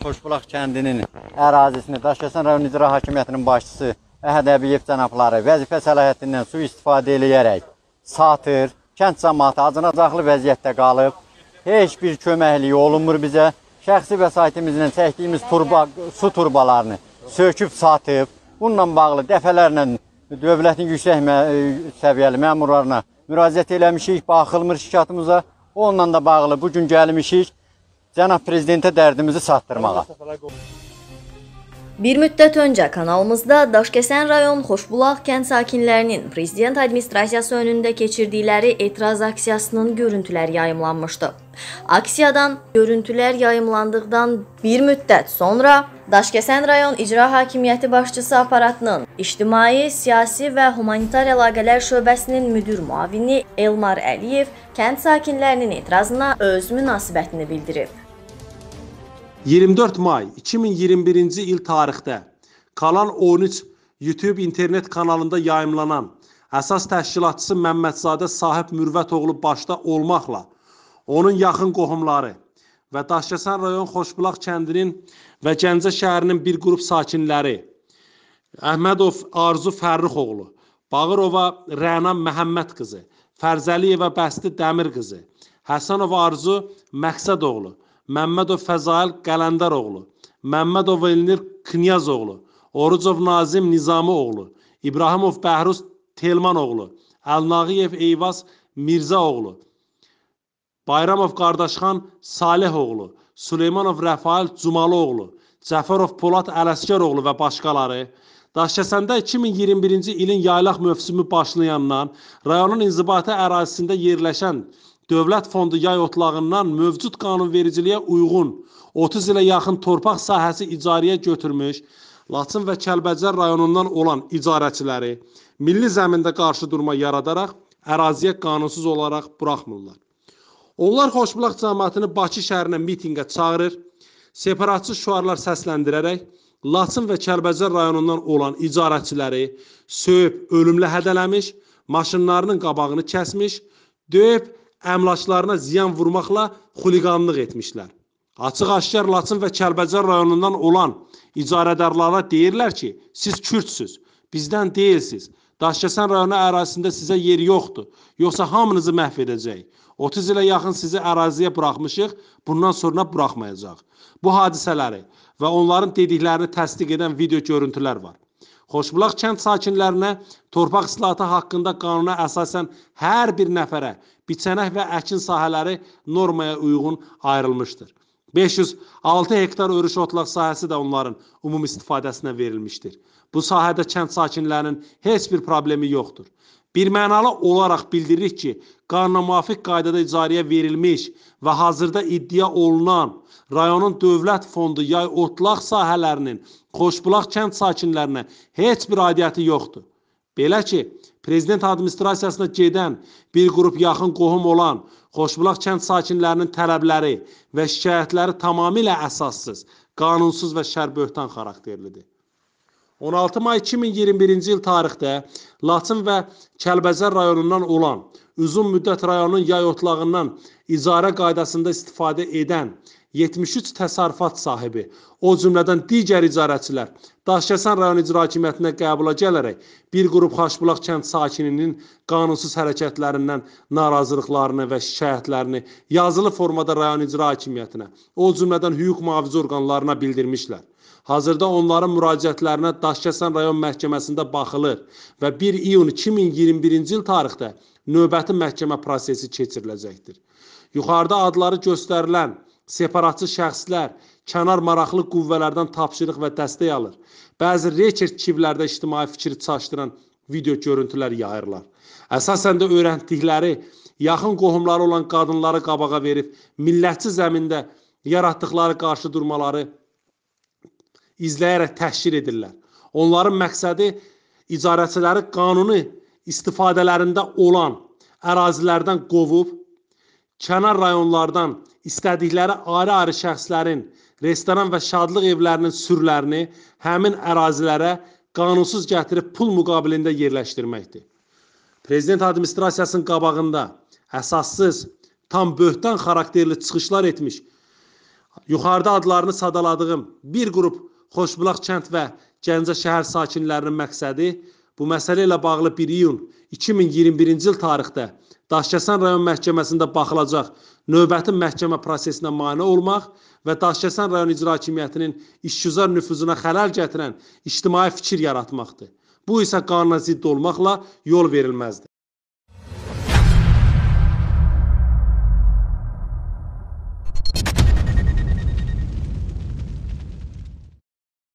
Toşbulaq kəndinin ərazisini Daşkəsən rayon icra hakimiyyətinin başçısı Əhəd Əbiyev cənabları vəzifə səlahiyyətindən su istifadə eləyərək satır, kənd cəmatı acınacaqlı vəziyyətdə qalıb, heç bir köməkliyi olunmur bizə. Şəxsi vəsaitimizlə çəkdiyimiz turba, su turbalarını söküb satıb, bununla bağlı dəfələrlə dövlətin yüksək mə e, səviyyəli məmurlarına müraciət eləmişik, baxılmır şikayətimiza. Onunla da bağlı bugün gəlmişik. Cənab Prezidentə dərdimizi çatdırmağa. Bir müddət öncə kanalımızda Daşkəsən rayon Xoşbulaq kənd sakinlərinin Prezident Administrasiyası önündə keçirdikləri etiraz aksiyasının görüntüləri yayımlanmışdı. Aksiyadan görüntülər yayımlandıqdan bir müddət sonra Daşkəsən rayon İcra Hakimiyyəti başçısı aparatının İctimai, Siyasi və Humanitar Əlaqələr şöbəsinin müdür müavini Elmar Əliyev kənd sakinlərinin etirazına öz münasibətini bildirib. 24 may 2021-ci il tarixdə Kanal 13 YouTube internet kanalında yayımlanan əsas təşkilatçısı Məmmədzadə Sahib Mürvət oğlu başda olmaqla onun yaxın qohumları və Daşkəsən rayon Xoşbulaq kəndinin və Gəncə şəhərinin bir qrup sakinləri Əhmədov Arzu Fərrux oğlu, Bağırova Rəna Məhəmməd qızı, Fərzəliyeva Bəsti Dəmir qızı, Həsənov Arzu Məqsəd oğlu, Məmmədov Fəzail Qələndəroğlu, Məmmədov Elnir Knyazoğlu, Orucov Nazim Nizami oğlu, İbrahimov Bəhruz Telmanoğlu, Əlnağıyev Eyvaz Mirzaoğlu, Bayramov Qardaşxan Salehoğlu, Süleymanov Rəfail Cumalıoğlu, Cəfərov Polad Ələsgəroğlu və başqaları Daşkəsəndə 2021-ci ilin yaylaq mövsümü başlayandan rayonun inzibati ərazisində yerləşən Dövlət Fondu yay otlağından mövcud qanunvericiliyə uyğun 30 ilə yaxın torpaq sahəsi icarəyə götürmüş Laçın və Kəlbəcər rayonundan olan icarəçiləri milli zəmində qarşı durma yaradaraq əraziyə qanunsuz olaraq buraxmırlar. Onlar Xoşbulaq cəmiyyətini Bakı şəhərinə mitinqə çağırır, separatçı şüarlar səsləndirərək Laçın və Kəlbəcər rayonundan olan icarəçiləri söyüb ölümlə hədələmiş, maşınlarının qabağını kəsmiş, döyüb əmlaklarına ziyan vurmaqla xuliqanlıq etmişlər. Açıq-aşkar Laçın və Kəlbəcər rayonundan olan icarədarlara deyirlər ki, siz kürdsüz, bizdən deyilsiz. Daşkəsən rayonu ərazisində sizə yer yoxdur. Yoxsa hamınızı məhv edəcək. 30 ilə yaxın sizi əraziyə buraxmışıq, bundan sonra buraxmayacaq. Bu hadisələri və onların dediklərini təsdiq edən video görüntülər var. Xoşbulaq kənd sakinlərinə torpaq islahatı haqqında qanuna əsasən hər bir nəfərə biçənək və əkin sahələri normaya uyğun ayrılmışdır. 506 hektar örüş otlaq sahəsi də onların ümumi istifadəsinə verilmişdir. Bu sahədə kənd sakinlərinin heç bir problemi yoxdur. Birmənalı olaraq bildiririk ki, qanunamuvafiq qaydada icariyə verilmiş və hazırda iddia olunan rayonun dövlət fondu yay otlaq sahələrinin Xoşbulaq kənd sakinlərinə heç bir aidiyyəti yoxdur. Belə ki, prezident administrasiyasına gedən bir qrup yaxın qohum olan Xoşbulaq kənd sakinlərinin tələbləri və şikayətləri tamamilə əsassız, qanunsuz və şərböhtan xarakterlidir. 16 may 2021-ci il tarixdə Laçın və Kəlbəzər rayonundan olan uzun müddət rayonun yay otlağından icarə qaydasında istifadə edən 73 təsərrüfat sahibi, o cümlədən digər icarəçilər Daşkəsən rayon icra hakimiyyətinə qəbula gələrək bir qrup Xaşbulaq kənd sakininin qanunsuz hərəkətlərindən narazılıqlarını və şikayətlərini yazılı formada rayon icra hakimiyyətinə, o cümlədən hüquq mühafizə orqanlarına bildirmişlər. Hazırda onların müraciətlərinə Daşkəsən rayon məhkəməsində baxılır və 1 iyun 2021-ci il tarixdə növbəti məhkəmə prosesi keçiriləcəkdir. Yuxarıda adları göstərilən separatçı şəxslər kənar maraqlı qüvvələrdən tapşırıq və dəstək alır. Bəzi reçet kivlərdə ictimai fikri çaşdıran video görüntülər yayırlar. Əsasən də öyrəndikləri yaxın qohumları olan qadınları qabağa verib millətçi zəmində yaratdıqları qarşı durmaları izləyərək təşkil edirlər. Onların məqsədi icarəçiləri qanuni istifadələrində olan ərazilərdən qovub kənar rayonlardan istədikləri ayrı-ayrı şəxslərin restoran və şadlıq evlərinin sürülərini həmin ərazilərə qanunsuz gətirib pul müqabilində yerləşdirməkdir. Prezident administrasiyasının qabağında əsassız, tam böhtan xarakterli çıxışlar etmiş, yuxarıda adlarını sadaladığım bir qrup Xoşbulaq kənd və Gəncə şəhər sakinlərinin məqsədi bu məsələ ilə bağlı 1 iyun 2021-ci il tarixdə Daşkəsən rayon məhkəməsində baxılacaq növbəti məhkəmə prosesinə mane olmaq və Daşkəsən rayon icra hakimiyyətinin işgüzar nüfuzuna xələl gətirən ictimai fikir yaratmaqdır. Bu isə qanuna zidd olmaqla yol verilməzdir.